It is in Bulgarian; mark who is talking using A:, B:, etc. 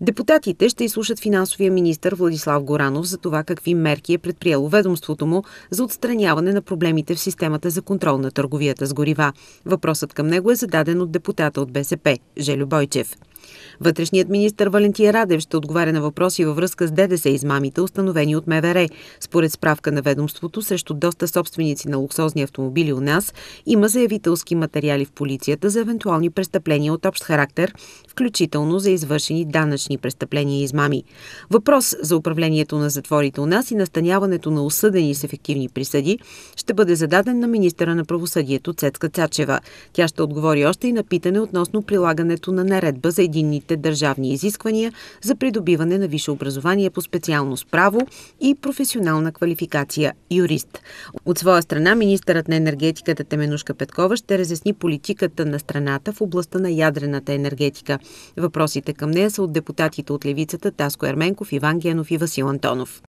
A: Депутатите ще изслушат финансовия министр Владислав Горанов за това какви мерки е предприело ведомството му за отстраняване на проблемите в системата за контрол на търговията с горива. Въпросът към него е зададен от депутата от БСП Желю Бойчев. Вътрешният министр Валентин Радев ще отговаря на въпроси във връзка с ДДС измамите, установени от МВР. Според справка на ведомството, срещу доста собственици на луксозни автомобили у нас има заявителски материали в полицията за евентуални престъпления от общ характер, включително за извършени данъчни престъпления и измами. Въпрос за управлението на затворите у нас и настаняването на осъдени с ефективни присъди ще бъде зададен на министъра на правосъдието Цецка Цачева. Тя ще отговори още и на питане относно прилагането на наредба за единни новите държавни изисквания за придобиване на висше образование по специалност право и професионална квалификация юрист. От своя страна, министърът на енергетиката Теменушка Петкова ще разясни политиката на страната в областта на ядрената енергетика. Въпросите към нея са от депутатите от левицата Таско Ерменков, Иван Генов и Васил Антонов.